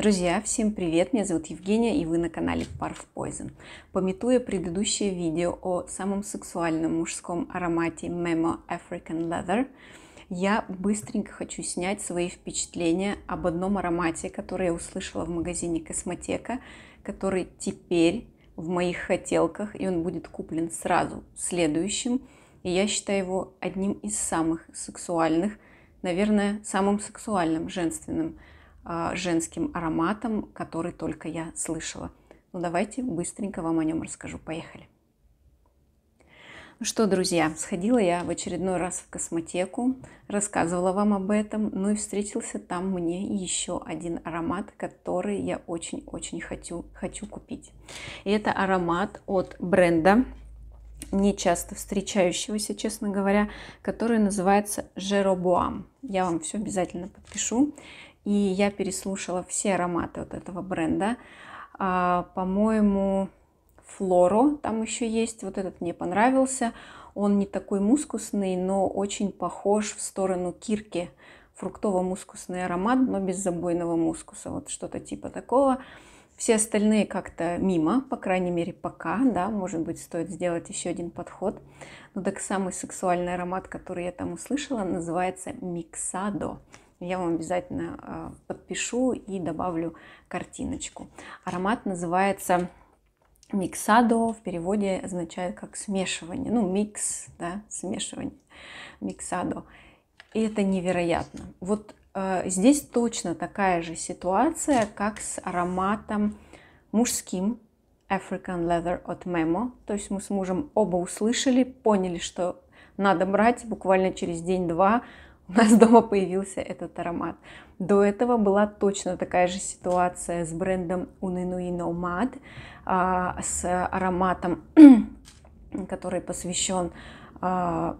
Друзья, всем привет! Меня зовут Евгения и вы на канале Parf Poison. Пометуя предыдущее видео о самом сексуальном мужском аромате Memo African Leather, я быстренько хочу снять свои впечатления об одном аромате, который я услышала в магазине Космотека, который теперь в моих хотелках, и он будет куплен сразу следующим. И я считаю его одним из самых сексуальных, наверное, самым сексуальным женственным ароматом а, женским ароматом, который только я слышала. Ну давайте быстренько вам о нем расскажу. Поехали. Ну что, друзья, сходила я в очередной раз в косметику, рассказывала вам об этом, ну и встретился там мне еще один аромат, который я очень-очень хочу, хочу купить. И это аромат от бренда, не часто встречающегося, честно говоря, который называется Жеробуам. Я вам все обязательно подпишу и я переслушала все ароматы вот этого бренда. А, по-моему, Флоро там еще есть, вот этот мне понравился. Он не такой мускусный, но очень похож в сторону кирки. Фруктово-мускусный аромат, но без забойного мускуса, вот что-то типа такого. Все остальные как-то мимо, по крайней мере, пока, да, может быть, стоит сделать еще один подход. Но ну, так самый сексуальный аромат, который я там услышала, называется миксадо. Я вам обязательно а, подпишу и добавлю картиночку. Аромат называется Миксадо в переводе означает как смешивание. Ну, микс, да, смешивание. Миксадо. И это невероятно. Вот э, здесь точно такая же ситуация, как с ароматом мужским African Leather от Memo. То есть мы с мужем оба услышали, поняли, что надо брать буквально через день-два у нас дома появился этот аромат. До этого была точно такая же ситуация с брендом Uninui Nomad, а, с ароматом, который посвящен а,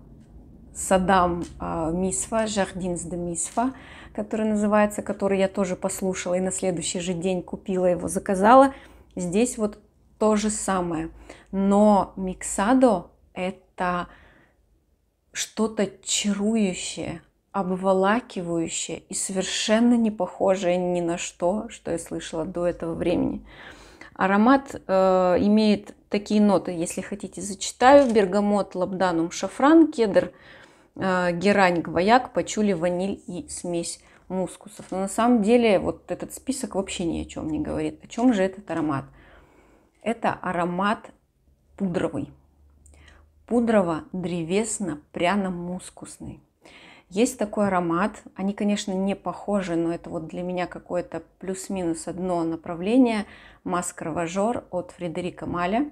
садам а, Мисфа, Жардинс де Мисфа, который называется, который я тоже послушала и на следующий же день купила его, заказала. Здесь вот то же самое. Но Миксадо – это что-то чарующее, обволакивающее и совершенно не похожее ни на что, что я слышала до этого времени. Аромат э, имеет такие ноты, если хотите, зачитаю. Бергамот, лабданум, шафран, кедр, э, герань, гвояк, пачули, ваниль и смесь мускусов. Но на самом деле вот этот список вообще ни о чем не говорит. О чем же этот аромат? Это аромат пудровый. Пудрово-древесно-пряно-мускусный. Есть такой аромат. Они, конечно, не похожи, но это вот для меня какое-то плюс-минус одно направление. Маск Раважор от Фредерика Маля,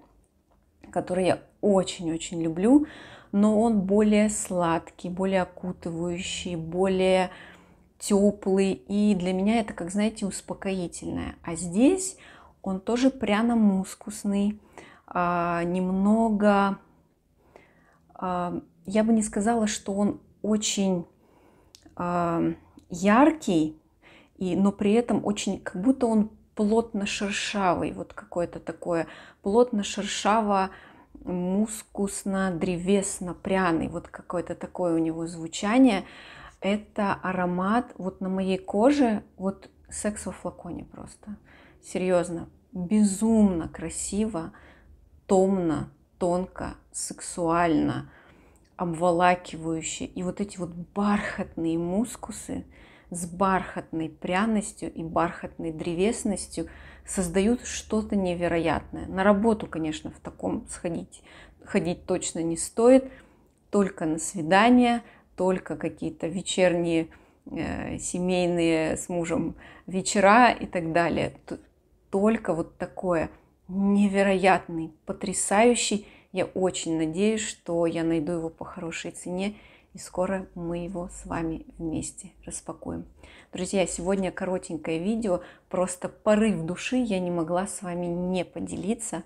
который я очень-очень люблю, но он более сладкий, более окутывающий, более теплый. И для меня это, как знаете, успокоительное. А здесь он тоже пряно-мускусный, а, немного... А, я бы не сказала, что он очень э, яркий, и, но при этом очень, как будто он плотно шершавый, вот какое-то такое плотно шершаво мускусно древесно пряный вот какое-то такое у него звучание это аромат вот на моей коже вот секс во флаконе просто серьезно безумно красиво томно тонко сексуально обволакивающие. И вот эти вот бархатные мускусы с бархатной пряностью и бархатной древесностью создают что-то невероятное. На работу, конечно, в таком сходить, ходить точно не стоит, только на свидания, только какие-то вечерние э, семейные с мужем вечера и так далее. Только вот такое невероятный, потрясающий я очень надеюсь, что я найду его по хорошей цене, и скоро мы его с вами вместе распакуем. Друзья, сегодня коротенькое видео, просто порыв души я не могла с вами не поделиться.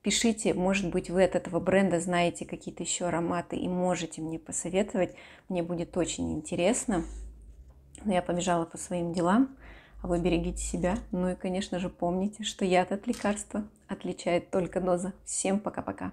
Пишите, может быть, вы от этого бренда знаете какие-то еще ароматы и можете мне посоветовать. Мне будет очень интересно. Но я побежала по своим делам. А вы берегите себя. Ну и, конечно же, помните, что яд от лекарства отличает только доза. Всем пока-пока.